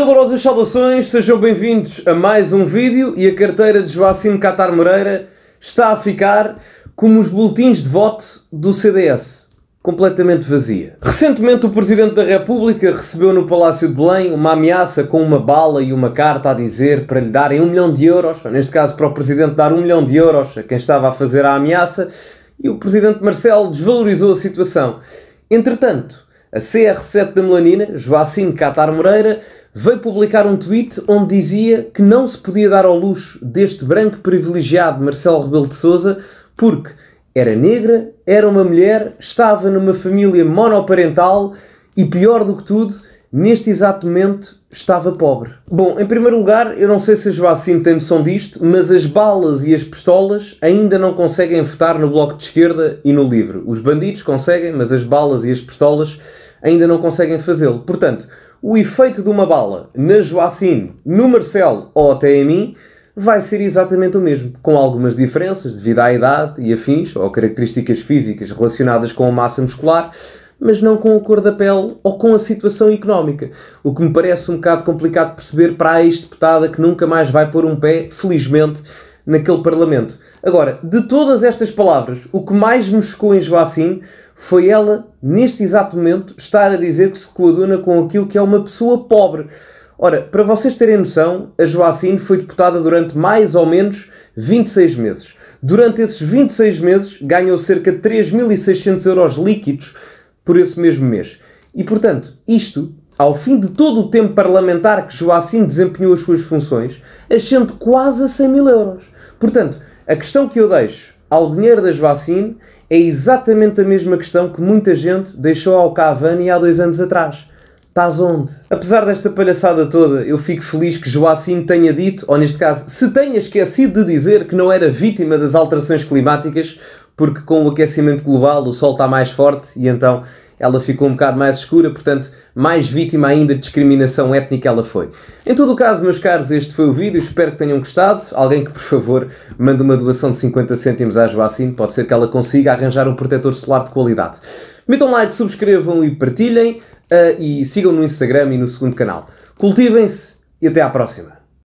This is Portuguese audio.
Calorosas saudações, sejam bem-vindos a mais um vídeo e a carteira de Joacim Catar Moreira está a ficar como os boletins de voto do CDS, completamente vazia. Recentemente o Presidente da República recebeu no Palácio de Belém uma ameaça com uma bala e uma carta a dizer para lhe darem um milhão de euros, ou neste caso para o Presidente dar um milhão de euros a quem estava a fazer a ameaça, e o Presidente Marcelo desvalorizou a situação. Entretanto, a CR7 da melanina, Joacim Catar Moreira, veio publicar um tweet onde dizia que não se podia dar ao luxo deste branco privilegiado Marcelo Rebelo de Souza porque era negra, era uma mulher, estava numa família monoparental e, pior do que tudo, neste exato momento estava pobre. Bom, em primeiro lugar, eu não sei se a Joacim tem noção disto, mas as balas e as pistolas ainda não conseguem votar no Bloco de Esquerda e no Livre. Os bandidos conseguem, mas as balas e as pistolas ainda não conseguem fazê-lo. Portanto, o efeito de uma bala na Joacine, no Marcelo ou até em mim vai ser exatamente o mesmo, com algumas diferenças devido à idade e afins ou características físicas relacionadas com a massa muscular, mas não com a cor da pele ou com a situação económica. O que me parece um bocado complicado perceber para a ex-deputada que nunca mais vai pôr um pé, felizmente, naquele Parlamento. Agora, de todas estas palavras, o que mais me chocou em Joacim foi ela, neste exato momento, estar a dizer que se coaduna com aquilo que é uma pessoa pobre. Ora, para vocês terem noção, a Joacim foi deputada durante mais ou menos 26 meses. Durante esses 26 meses, ganhou cerca de 3.600 euros líquidos por esse mesmo mês. E, portanto, isto ao fim de todo o tempo parlamentar que Joacim desempenhou as suas funções, ascende quase a 100 mil euros. Portanto, a questão que eu deixo ao dinheiro das vacinas é exatamente a mesma questão que muita gente deixou ao Cavani há dois anos atrás. Estás onde? Apesar desta palhaçada toda, eu fico feliz que Joacim tenha dito, ou neste caso, se tenha esquecido de dizer que não era vítima das alterações climáticas, porque com o aquecimento global o sol está mais forte e então ela ficou um bocado mais escura, portanto, mais vítima ainda de discriminação étnica ela foi. Em todo o caso, meus caros, este foi o vídeo, espero que tenham gostado. Alguém que, por favor, mande uma doação de 50 cêntimos à Joacine, pode ser que ela consiga arranjar um protetor solar de qualidade. Metam like, subscrevam e partilhem, uh, e sigam no Instagram e no segundo canal. Cultivem-se e até à próxima!